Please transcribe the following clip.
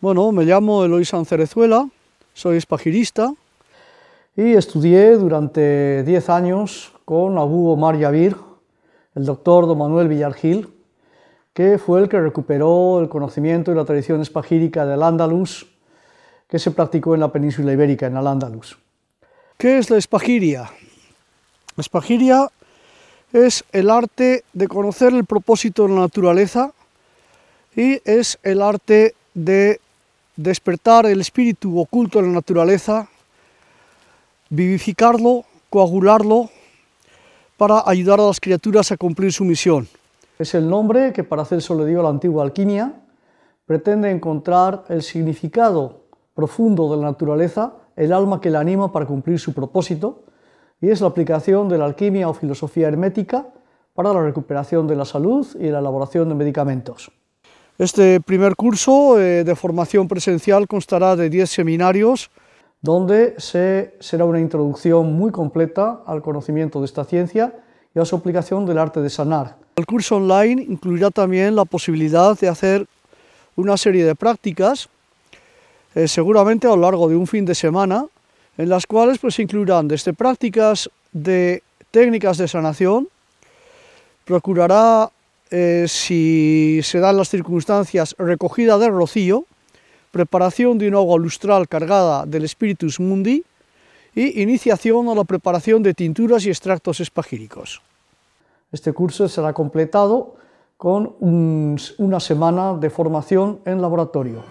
Bueno, me llamo Eloy Cerezuela, soy espajirista y estudié durante 10 años con Abu Omar Yavir, el doctor don Manuel Villargil, que fue el que recuperó el conocimiento y la tradición espagírica del Andalus que se practicó en la península ibérica, en el Andalus. ¿Qué es la espagiria? La espagiria es el arte de conocer el propósito de la naturaleza y es el arte de despertar el espíritu oculto de la naturaleza, vivificarlo, coagularlo, para ayudar a las criaturas a cumplir su misión. Es el nombre que para eso le dio a la antigua alquimia, pretende encontrar el significado profundo de la naturaleza, el alma que la anima para cumplir su propósito, y es la aplicación de la alquimia o filosofía hermética para la recuperación de la salud y la elaboración de medicamentos. Este primer curso eh, de formación presencial constará de 10 seminarios, donde se, será una introducción muy completa al conocimiento de esta ciencia y a su aplicación del arte de sanar. El curso online incluirá también la posibilidad de hacer una serie de prácticas, eh, seguramente a lo largo de un fin de semana, en las cuales pues incluirán desde prácticas de técnicas de sanación, procurará, eh, si se dan las circunstancias, recogida de rocío, preparación de un agua lustral cargada del Spiritus Mundi y iniciación a la preparación de tinturas y extractos espagíricos. Este curso será completado con una semana de formación en laboratorio.